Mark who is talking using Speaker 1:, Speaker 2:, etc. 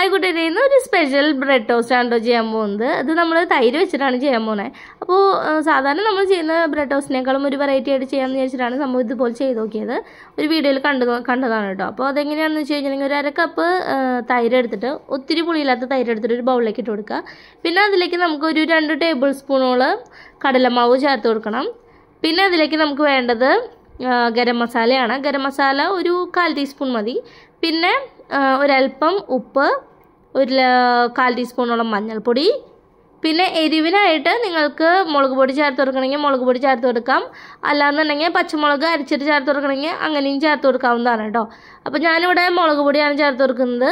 Speaker 1: ആയിക്കോട്ടെ ഇന്ന് ഒരു സ്പെഷ്യൽ ബ്രെഡ് ടോസ്റ്റ് കേട്ടോ ചെയ്യാൻ പോകുന്നത് അത് നമ്മൾ തൈര് വെച്ചിട്ടാണ് ചെയ്യാൻ പോകുന്നത് അപ്പോൾ സാധാരണ നമ്മൾ ചെയ്യുന്ന ബ്രെഡ് ടോസ്റ്റിനേക്കാളും ഒരു വെറൈറ്റി ആയിട്ട് ചെയ്യാമെന്ന് വിചാരിച്ചിട്ടാണ് നമ്മൾ ഇതുപോലെ ചെയ്ത് നോക്കിയത് ഒരു വീഡിയോയിൽ കണ്ടു കണ്ടതാണ് കേട്ടോ അപ്പോൾ അതെങ്ങനെയാണെന്ന് വെച്ച് കഴിഞ്ഞിട്ടുണ്ടെങ്കിൽ ഒരു അര കപ്പ് തൈര് എടുത്തിട്ട് ഒത്തിരി പുളിയില്ലാത്ത തൈര് എടുത്തിട്ട് ഒരു ബൗളിലേക്ക് ഇട്ട് കൊടുക്കുക പിന്നെ അതിലേക്ക് നമുക്ക് ഒരു രണ്ട് ടേബിൾ സ്പൂണോളം കടലമാവ് ചേർത്ത് കൊടുക്കണം പിന്നെ അതിലേക്ക് നമുക്ക് വേണ്ടത് ഗരം മസാലയാണ് ഗരം മസാല ഒരു കാൽ ടീസ്പൂൺ മതി പിന്നെ ഒരൽപ്പം ഉപ്പ് ഒരു കാൽ ടീസ്പൂണോളം മഞ്ഞൾപ്പൊടി പിന്നെ എരിവിനായിട്ട് നിങ്ങൾക്ക് മുളക് പൊടി ചേർത്ത് കൊടുക്കണമെങ്കിൽ മുളക് പൊടി ചേർത്ത് കൊടുക്കാം അല്ലാന്നുണ്ടെങ്കിൽ പച്ചമുളക് അരിച്ചിട്ട് ചേർത്ത് കൊടുക്കണമെങ്കിൽ അങ്ങനെയും ചേർത്ത് കൊടുക്കാവുന്നതാണ് കേട്ടോ അപ്പോൾ ഞാനിവിടെ മുളക് പൊടിയാണ് ചേർത്ത് കൊടുക്കുന്നത്